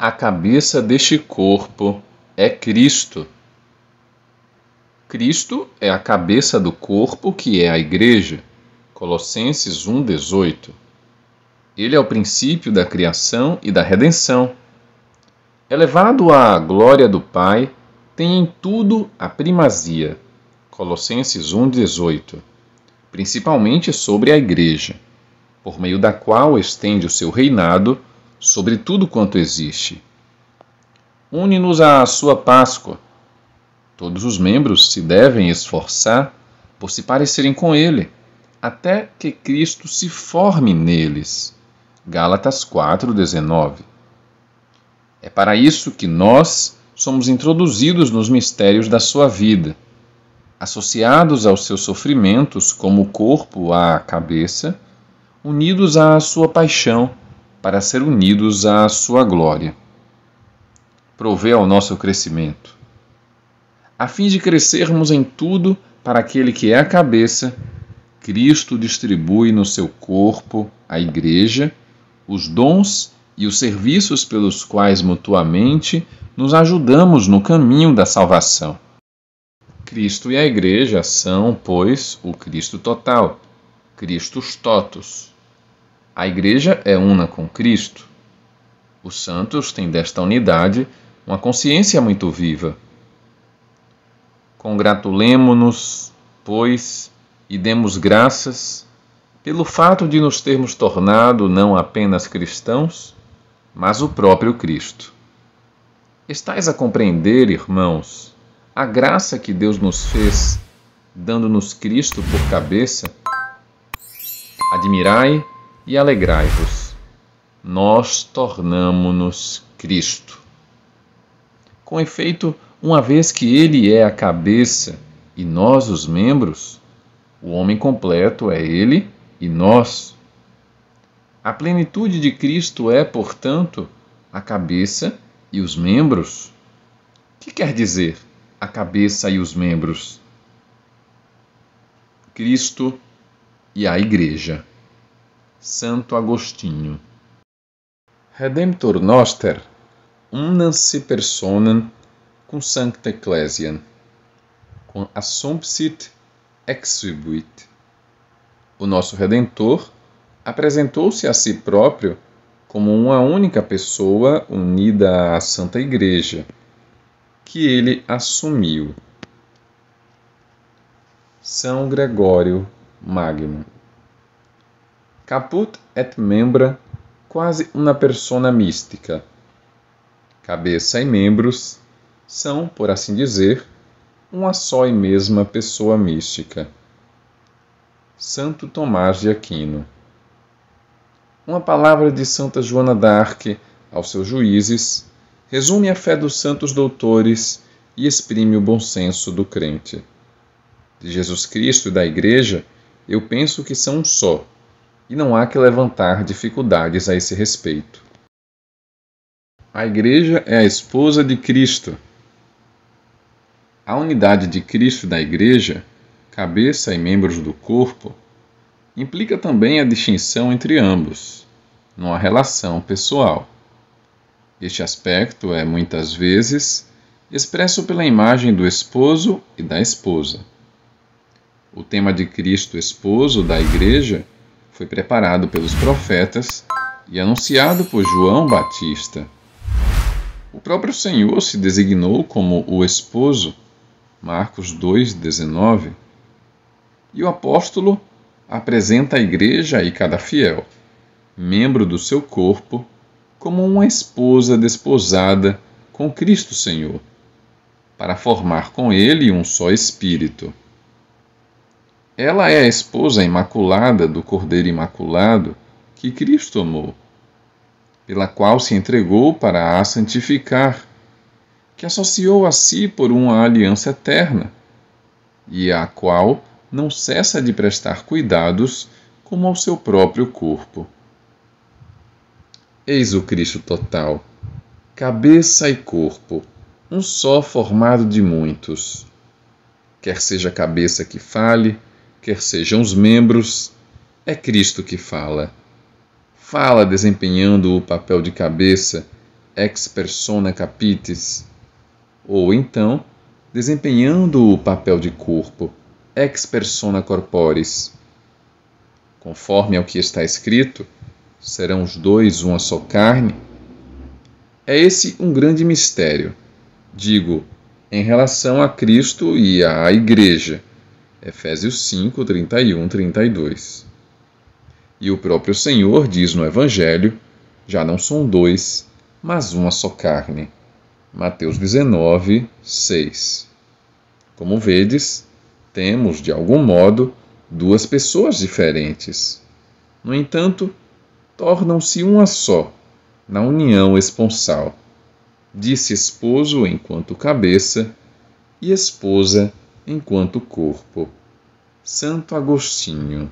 A cabeça deste corpo é Cristo. Cristo é a cabeça do corpo que é a Igreja. Colossenses 1,18. Ele é o princípio da criação e da redenção. Elevado é à glória do Pai, tem em tudo a primazia. Colossenses 1:18. Principalmente sobre a igreja, por meio da qual estende o seu reinado sobre tudo quanto existe. Une-nos à sua Páscoa. Todos os membros se devem esforçar por se parecerem com ele, até que Cristo se forme neles. Gálatas 4:19. É para isso que nós somos introduzidos nos mistérios da sua vida. Associados aos seus sofrimentos, como o corpo à cabeça, unidos à sua paixão, para ser unidos à sua glória. Provê ao nosso crescimento, a fim de crescermos em tudo para aquele que é a cabeça, Cristo distribui no seu corpo, a Igreja, os dons e os serviços pelos quais mutuamente nos ajudamos no caminho da salvação. Cristo e a Igreja são, pois, o Cristo total, Christus totus. A Igreja é una com Cristo. Os santos têm desta unidade uma consciência muito viva. Congratulemo-nos, pois, e demos graças pelo fato de nos termos tornado não apenas cristãos, mas o próprio Cristo. Estais a compreender, irmãos, a graça que Deus nos fez, dando-nos Cristo por cabeça? Admirai e alegrai-vos. Nós tornamo-nos Cristo. Com efeito, uma vez que Ele é a cabeça e nós os membros, o homem completo é Ele e nós. A plenitude de Cristo é, portanto, a cabeça e os membros. O que quer dizer a cabeça e os membros? Cristo e a Igreja. Santo Agostinho. Redemptor noster se personam cum sancta ecclesia, cum assumpsit exhibuit. O nosso Redentor apresentou-se a si próprio como uma única pessoa unida à Santa Igreja, que ele assumiu. São Gregório Magno. Caput et membra, quase uma persona mística. Cabeça e membros são, por assim dizer, uma só e mesma pessoa mística. Santo Tomás de Aquino. Uma palavra de Santa Joana d'Arc aos seus juízes resume a fé dos santos doutores e exprime o bom senso do crente. De Jesus Cristo e da Igreja, eu penso que são um só, e não há que levantar dificuldades a esse respeito. A Igreja é a esposa de Cristo. A unidade de Cristo e da Igreja, cabeça e membros do corpo, implica também a distinção entre ambos, numa relação pessoal. Este aspecto é, muitas vezes, expresso pela imagem do esposo e da esposa. O tema de Cristo esposo da Igreja foi preparado pelos profetas e anunciado por João Batista. O próprio Senhor se designou como o esposo, Marcos 2,19, e o apóstolo apresenta a igreja e cada fiel, membro do seu corpo, como uma esposa desposada com Cristo Senhor, para formar com ele um só espírito. Ela é a esposa imaculada do Cordeiro Imaculado que Cristo amou, pela qual se entregou para a santificar, que associou a si por uma aliança eterna, e a qual não cessa de prestar cuidados como ao seu próprio corpo. Eis o Cristo total, cabeça e corpo, um só formado de muitos. Quer seja a cabeça que fale, quer sejam os membros, é Cristo que fala. Fala desempenhando o papel de cabeça, ex persona capitis, ou então desempenhando o papel de corpo, ex persona corporis. Conforme ao que está escrito, serão os dois uma só carne. É esse um grande mistério. Digo, em relação a Cristo e à Igreja. Efésios 5, 31, 32. E o próprio Senhor diz no Evangelho: já não são dois, mas uma só carne. Mateus 19, 6. Como vedes, temos, de algum modo, duas pessoas diferentes. No entanto, tornam-se uma só, na união esponsal. Disse esposo enquanto cabeça e esposa enquanto corpo. Santo Agostinho.